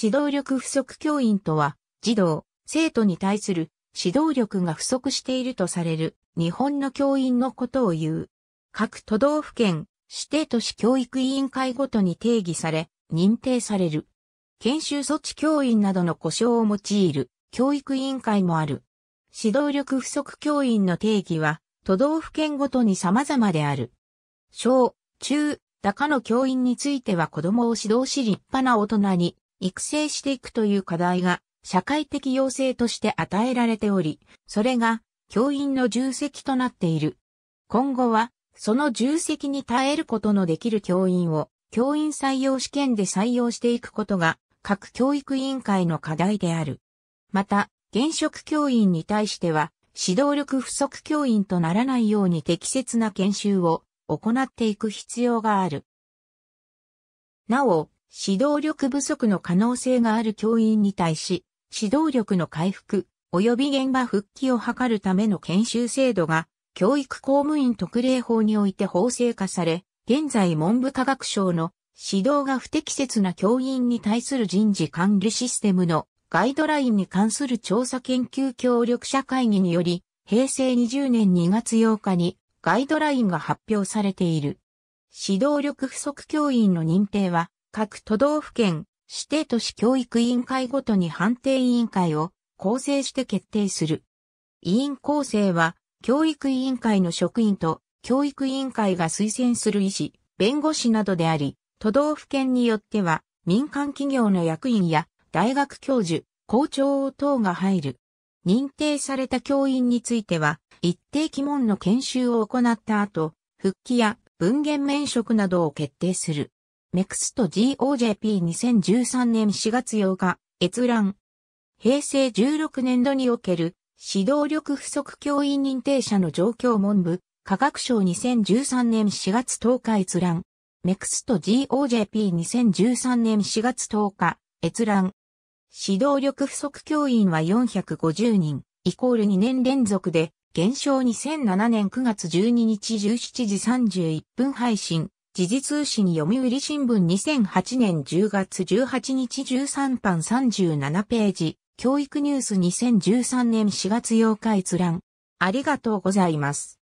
指導力不足教員とは、児童、生徒に対する指導力が不足しているとされる日本の教員のことを言う。各都道府県、指定都市教育委員会ごとに定義され、認定される。研修措置教員などの故障を用いる教育委員会もある。指導力不足教員の定義は、都道府県ごとに様々である。小、中、高の教員については子供を指導し立派な大人に育成していくという課題が社会的要請として与えられており、それが教員の重責となっている。今後は、その重責に耐えることのできる教員を、教員採用試験で採用していくことが、各教育委員会の課題である。また、現職教員に対しては、指導力不足教員とならないように適切な研修を行っていく必要がある。なお、指導力不足の可能性がある教員に対し、指導力の回復及び現場復帰を図るための研修制度が、教育公務員特例法において法制化され、現在文部科学省の指導が不適切な教員に対する人事管理システムのガイドラインに関する調査研究協力者会議により、平成20年2月8日にガイドラインが発表されている。指導力不足教員の認定は、各都道府県、指定都市教育委員会ごとに判定委員会を構成して決定する。委員構成は、教育委員会の職員と、教育委員会が推薦する医師、弁護士などであり、都道府県によっては、民間企業の役員や、大学教授、校長等が入る。認定された教員については、一定期問の研修を行った後、復帰や文言免職などを決定する。メクスト g o j p 2 0 1 3年4月8日、閲覧。平成16年度における指導力不足教員認定者の状況文部、科学省2013年4月10日閲覧。メクスト g o j p 2 0 1 3年4月10日、閲覧。指導力不足教員は450人、イコール2年連続で、減少2007年9月12日17時31分配信。時事通信読売新聞2008年10月18日13版37ページ、教育ニュース2013年4月8日閲覧。ありがとうございます。